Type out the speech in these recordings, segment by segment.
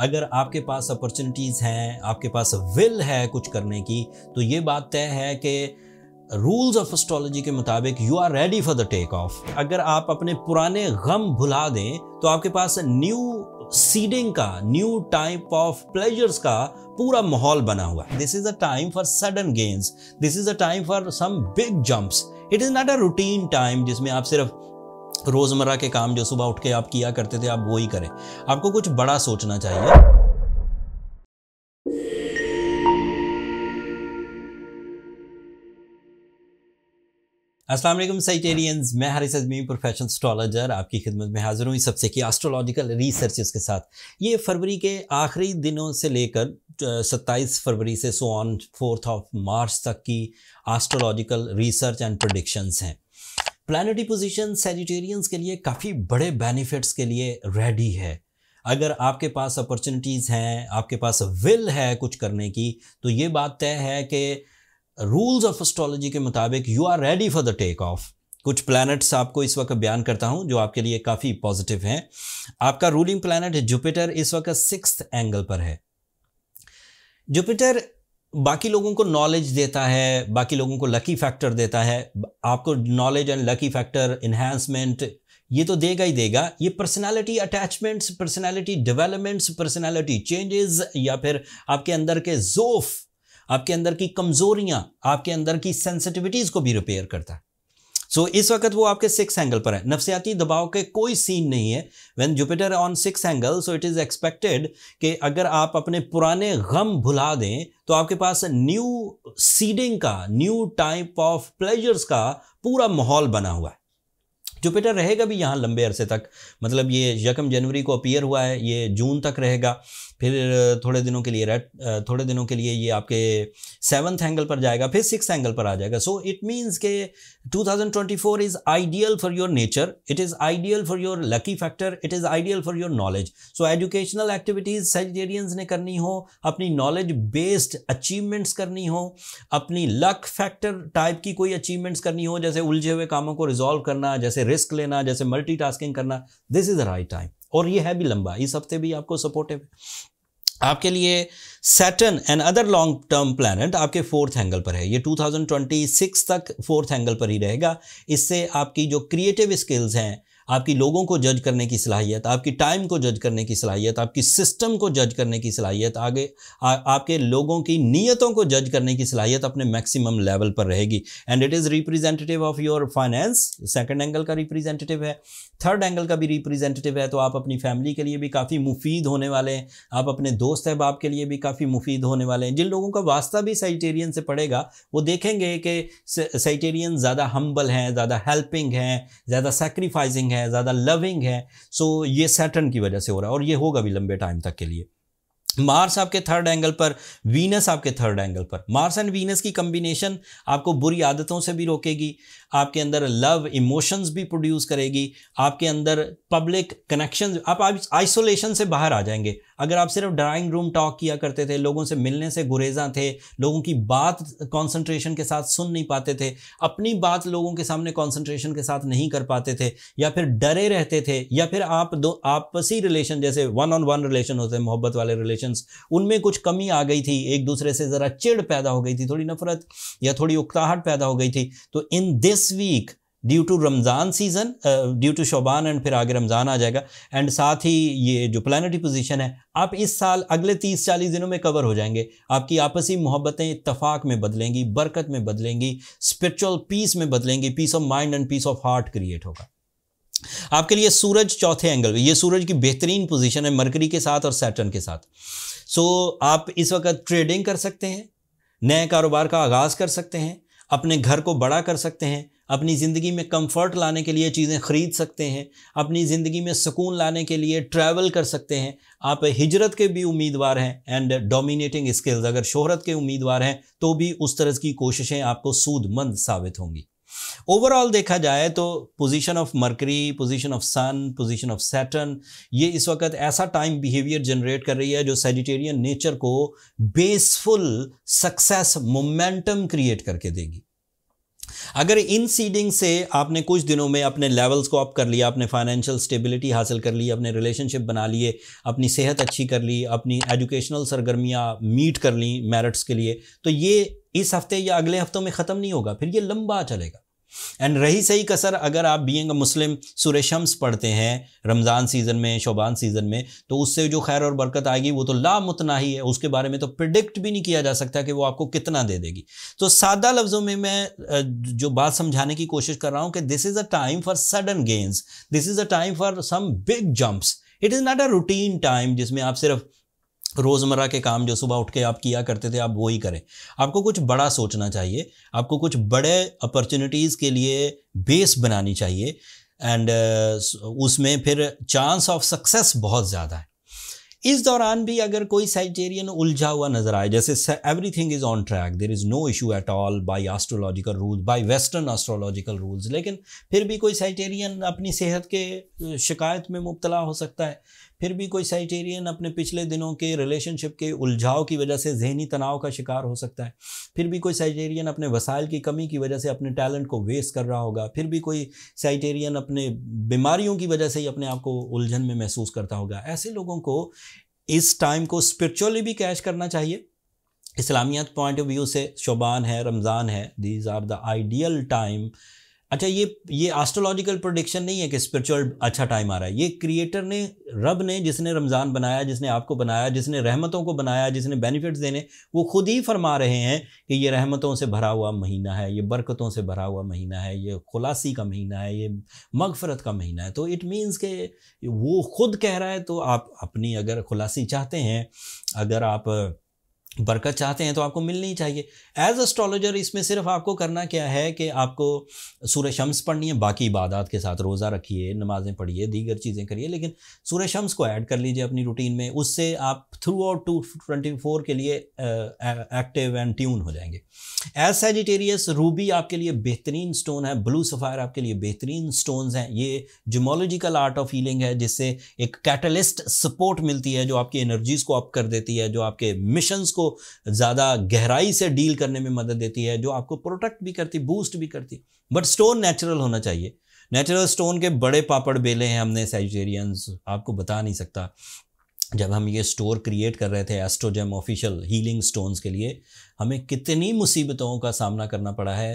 अगर आपके पास अपॉर्चुनिटीज़ हैं आपके पास विल है कुछ करने की तो ये बात तय है कि रूल्स ऑफ एस्ट्रोलॉजी के मुताबिक you are ready for the take off अगर आप अपने पुराने गम भुला दें तो आपके पास न्यू सीडिंग का न्यू टाइप ऑफ प्लेजर्स का पूरा माहौल बना हुआ है this is a time for sudden gains this is a time for some big jumps it is not a routine time जिसमें आप सिर्फ रोज़मर्रा के काम जो सुबह उठ के आप किया करते थे आप वो ही करें आपको कुछ बड़ा सोचना चाहिए असलम साइटेरियंस मैं हारिस अजमी प्रोफेशनल स्ट्रॉलॉजर आपकी खिदमत में हाजिर हूँ इस सबसे की एस्ट्रोलॉजिकल रिसर्चेस के साथ ये फरवरी के आखिरी दिनों से लेकर 27 फरवरी से so on fourth of March तक की एस्ट्रोलॉजिकल रिसर्च एंड प्रडिक्शंस हैं प्लानिटी पोजिशन सेजिटेरियंस के लिए काफ़ी बड़े बेनिफिट्स के लिए रेडी है अगर आपके पास अपॉर्चुनिटीज़ हैं आपके पास विल है कुछ करने की तो ये बात तय है कि रूल्स ऑफ एस्ट्रोलॉजी के मुताबिक you are ready for the take off कुछ प्लैनेट्स आपको इस वक्त बयान करता हूं जो आपके लिए काफ़ी पॉजिटिव हैं आपका रूलिंग प्लैनेट जुपिटर इस वक्त सिक्स एंगल पर है जुपिटर बाकी लोगों को नॉलेज देता है बाकी लोगों को लकी फैक्टर देता है आपको knowledge and lucky factor enhancement ये तो देगा ही देगा ये personality attachments personality developments personality changes या फिर आपके अंदर के जोफ आपके अंदर की कमजोरियां आपके अंदर की सेंसिटिविटीज को भी रिपेयर करता है सो इस वक्त वो आपके सिक्स एंगल पर है नफसियाती दबाव के कोई सीन नहीं है when Jupiter on six angle so it is expected कि अगर आप अपने पुराने गम भुला दें तो आपके पास न्यू सीडिंग का न्यू टाइप ऑफ प्लेजर्स का पूरा माहौल बना हुआ है जुपिटर रहेगा भी यहाँ लंबे अरसे तक मतलब ये यकम जनवरी को अपीयर हुआ है ये जून तक रहेगा फिर थोड़े दिनों के लिए रेड थोड़े दिनों के लिए ये आपके सेवन्थ एंगल पर जाएगा फिर सिक्स एंगल पर आ जाएगा सो इट मीन्स के 2024 is ideal for your nature it is ideal for your lucky factor it is ideal for your knowledge so educational activities Sagittarians ने करनी हो अपनी नॉलेज बेस्ड अचीवमेंट्स करनी हो अपनी लक फैक्टर टाइप की कोई अचीवमेंट्स करनी हो जैसे उलझे हुए कामों को रिजॉल्व करना जैसे रिस्क लेना जैसे मल्टी करना this is the right time और ये है भी लंबा इस हफ्ते भी आपको सपोर्टिव है आपके लिए Saturn and other long term planet आपके फोर्थ एंगल पर है ये 2026 तक फोर्थ एंगल पर ही रहेगा इससे आपकी जो क्रिएटिव स्किल्स हैं आपकी लोगों को जज करने की सलाहियत आपकी टाइम को जज करने की सलाहियत आपकी सिस्टम को जज करने की सलाहियत आगे आ, आपके लोगों की नीयतों को जज करने की सलाहियत अपने मैक्सिमम लेवल पर रहेगी and it is representative of your finance second angle का रिप्रेजेंटेटिव है थर्ड एंगल का भी रिप्रेजेंटेटिव है तो आप अपनी फैमिली के लिए भी काफ़ी मुफीद होने वाले हैं आप अपने दोस्त अहबाब के लिए भी काफ़ी मुफीद होने वाले हैं जिन लोगों का वास्ता भी साइटेरियन से पड़ेगा वो देखेंगे कि साइटेरियन ज़्यादा हम्बल हैं ज़्यादा हेल्पिंग हैं ज़्यादा सेक्रीफाइजिंग है ज़्यादा लविंग है सो ये सैटर्न की वजह से हो रहा है और ये होगा भी लंबे टाइम तक के लिए मार्स आपके थर्ड एंगल पर वीनस आपके थर्ड एंगल पर मार्स एंड वीनस की कम्बिनेशन आपको बुरी आदतों से भी रोकेगी आपके अंदर लव इमोशंस भी प्रोड्यूस करेगी आपके अंदर पब्लिक कनेक्शन आप आइसोलेशन से बाहर आ जाएंगे अगर आप सिर्फ ड्राइंग रूम टॉक किया करते थे लोगों से मिलने से गुरेजा थे लोगों की बात कॉन्सेंट्रेशन के साथ सुन नहीं पाते थे अपनी बात लोगों के सामने कॉन्सेंट्रेशन के साथ नहीं कर पाते थे या फिर डरे रहते थे या फिर आप दो आपसी रिलेशन जैसे वन ऑन वन रिलेशन होते हैं मोहब्बत वाले रिलेशन उनमें कुछ कमी आ गई थी एक दूसरे से ज़रा चिड़ पैदा हो गई थी थोड़ी नफरत या थोड़ी उकताहट पैदा हो गई थी तो in this week due to Ramzan season due to Shaban and फिर आगे रमज़ान आ जाएगा एंड साथ ही ये जो प्लानटरी पोजिशन है आप इस साल अगले तीस चालीस दिनों में कवर हो जाएंगे आपकी आपसी मोहब्बतें इतफाक़ में बदलेंगी बरकत में बदलेंगी स्परिचुअल पीस में बदलेंगी peace of mind and peace of heart create होगा आपके लिए सूरज चौथे एंगल ये सूरज की बेहतरीन पोजिशन है मरकरी के साथ और सैटन के साथ सो so, आप इस वक्त ट्रेडिंग कर सकते हैं नए कारोबार का आगाज़ कर सकते हैं अपने घर को बड़ा कर सकते हैं अपनी ज़िंदगी में कंफर्ट लाने के लिए चीज़ें ख़रीद सकते हैं अपनी ज़िंदगी में सुकून लाने के लिए ट्रैवल कर सकते हैं आप हिजरत के भी उम्मीदवार हैं एंड डोमिनेटिंग स्किल्स अगर शोहरत के उम्मीदवार हैं तो भी उस तरह की कोशिशें आपको सूदमंद साबित होंगी ओवरऑल देखा जाए तो position of Mercury position of sun position of Saturn ये इस वक्त ऐसा टाइम बिहेवियर जनरेट कर रही है जो सेजिटेरियन नेचर को बेसफुल सक्सेस मोमेंटम क्रिएट करके देगी अगर इन सीडिंग से आपने कुछ दिनों में अपने लेवल्स को अप कर लिया अपने फाइनेंशियल स्टेबिलिटी हासिल कर ली अपने रिलेशनशिप बना लिए अपनी सेहत अच्छी कर ली अपनी एजुकेशनल सरगर्मियाँ मीट कर ली मेरिट्स के लिए तो ये इस हफ्ते या अगले हफ्तों में ख़त्म नहीं होगा फिर ये लंबा चलेगा एंड रही सही कसर अगर आप बी अ मुस्लिम सुरेशम्स पढ़ते हैं रमज़ान सीज़न में शोबान सीज़न में तो उससे जो खैर और बरकत आएगी वो तो ही है उसके बारे में तो प्रिडिक्ट भी नहीं किया जा सकता कि वो आपको कितना दे देगी तो सादा लफ्ज़ों में मैं जो बात समझाने की कोशिश कर रहा हूँ कि this is a time for sudden gains this is a time for some big jumps it is not a routine time जिसमें आप सिर्फ रोज़मर्रा के काम जो सुबह उठ के आप किया करते थे आप वो ही करें आपको कुछ बड़ा सोचना चाहिए आपको कुछ बड़े अपॉर्चुनिटीज़ के लिए बेस बनानी चाहिए एंड uh, उसमें फिर चांस ऑफ सक्सेस बहुत ज़्यादा है इस दौरान भी अगर कोई साइजेरियन उलझा हुआ नजर आए जैसे everything is on track there is no issue at all by astrological rule by western astrological rules लेकिन फिर भी कोई साइजेरियन अपनी सेहत के uh, शिकायत में मुबतला हो सकता है फिर भी कोई साइटेरियन अपने पिछले दिनों के रिलेशनशिप के उलझाव की वजह से जहनी तनाव का शिकार हो सकता है फिर भी कोई साइटेरियन अपने वसाइल की कमी की वजह से अपने टैलेंट को वेस्ट कर रहा होगा फिर भी कोई साइटेरियन अपने बीमारियों की वजह से ही अपने आप को उलझन में महसूस करता होगा ऐसे लोगों को इस टाइम को स्पिरिचुअली भी कैश करना चाहिए इस्लामियत पॉइंट ऑफ व्यू से शोबान है रमज़ान है these are the ideal time अच्छा ये ये एस्ट्रोलॉजिकल प्रोडिक्शन नहीं है कि स्पिरिचुअल अच्छा टाइम आ रहा है ये क्रिएटर ने रब ने जिसने रमज़ान बनाया जिसने आपको बनाया जिसने रहमतों को बनाया जिसने बेनिफिट्स देने वो खुद ही फरमा रहे हैं कि ये रहमतों से भरा हुआ महीना है ये बरकतों से भरा हुआ महीना है ये खुलासी का महीना है ये मगफरत का महीना है तो इट मीन्स के वो खुद कह रहा है तो आप अपनी अगर खुलासी चाहते हैं अगर आप बरकत चाहते हैं तो आपको मिलनी चाहिए एज एस्ट्रोलॉजर इसमें सिर्फ आपको करना क्या है कि आपको सूर्य शम्स पढ़नी है बाकी इबादत के साथ रोज़ा रखिए नमाज़ें पढ़िए दीगर चीज़ें करिए लेकिन सूर्य शम्स को ऐड कर लीजिए अपनी रूटीन में उससे आप throughout two twenty four के लिए एक्टिव एंड ट्यून हो जाएंगे एज सेजिटेरियस रूबी आपके लिए बेहतरीन स्टोन है ब्लू सफ़ायर आपके लिए बेहतरीन स्टोन हैं ये जुमोलॉजिकल आर्ट ऑफ हीलिंग है जिससे एक कैटलिस्ट सपोर्ट मिलती है जो आपकी एनर्जीज़ को अप कर देती है जो आपके मिशंस को उसको ज़्यादा गहराई से डील करने में मदद देती है जो आपको प्रोटेक्ट भी करती बूस्ट भी करती बट स्टोन नेचुरल होना चाहिए नेचुरल स्टोन के बड़े पापड़ बेले हैं हमने साइजेरियंस आपको बता नहीं सकता जब हम ये स्टोर क्रिएट कर रहे थे एस्ट्रोजेम ऑफिशियल हीलिंग स्टोन्स के लिए हमें कितनी मुसीबतों का सामना करना पड़ा है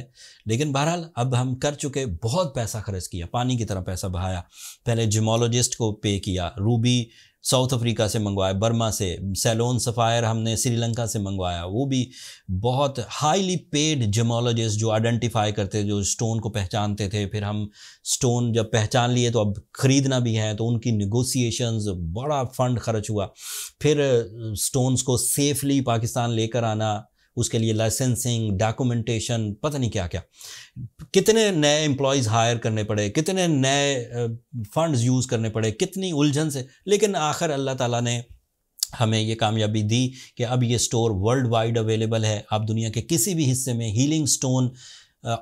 लेकिन बहरहाल अब हम कर चुके बहुत पैसा खर्च किया पानी की तरह पैसा बहाया पहले जिमोलॉजिस्ट को पे किया रूबी साउथ अफ्रीका से मंगवाया बर्मा से सैलोन सफ़ायर हमने श्रीलंका से मंगवाया वो भी बहुत हाईली पेड जमोलॉजिस्ट जो आइडेंटिफाई करते जो स्टोन को पहचानते थे फिर हम स्टोन जब पहचान लिए तो अब ख़रीदना भी है तो उनकी निगोसिएशंस बड़ा फंड खर्च हुआ फिर स्टोन्स uh, को सेफली पाकिस्तान लेकर आना उसके लिए लाइसेंसिंग डॉक्यूमेंटेशन पता नहीं क्या क्या कितने नए एम्प्लॉयज़ हायर करने पड़े कितने नए फंड्स यूज़ करने पड़े कितनी उलझन से लेकिन आखिर अल्लाह ताला ने हमें ये कामयाबी दी कि अब ये स्टोर वर्ल्ड वाइड अवेलेबल है आप दुनिया के किसी भी हिस्से में हीलिंग स्टोन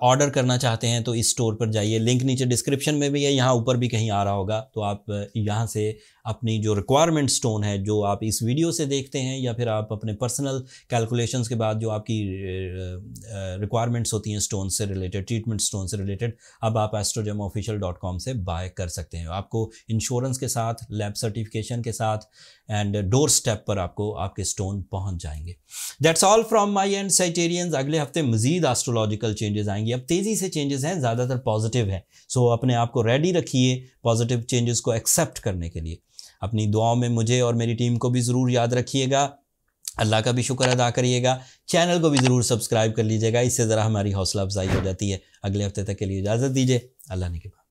ऑर्डर करना चाहते हैं तो इस स्टोर पर जाइए लिंक नीचे डिस्क्रिप्शन में भी है यहाँ ऊपर भी कहीं आ रहा होगा तो आप यहाँ से अपनी जो रिक्वायरमेंट स्टोन है जो आप इस वीडियो से देखते हैं या फिर आप अपने पर्सनल कैलकुलेशंस के बाद जो आपकी रिक्वायरमेंट्स होती हैं स्टोन से रिलेटेड ट्रीटमेंट स्टोन से रिलेटेड अब आप एस्ट्रोजम ऑफिशियल डॉट कॉम से बाय कर सकते हैं आपको इंश्योरेंस के साथ लैब सर्टिफिकेशन के साथ एंड डोर स्टेप पर आपको आपके स्टोन पहुंच जाएंगे that's all from my end Sagittarians अगले हफ्ते मजीद एस्ट्रोलॉजिकल चेंजेस आएंगे अब तेज़ी से चेंजेस हैं ज़्यादातर पॉजिटिव हैं सो so, अपने आप को रेडी रखिए पॉजिटिव चेंजेस को एक्सेप्ट करने के लिए अपनी दुआओं में मुझे और मेरी टीम को भी ज़रूर याद रखिएगा अल्लाह का भी शुक्र अदा करिएगा चैनल को भी ज़रूर सब्सक्राइब कर लीजिएगा इससे ज़रा हमारी हौसला अफजाई हो जाती है अगले हफ्ते तक के लिए इजाज़त दीजिए अल्लाह ने के बाद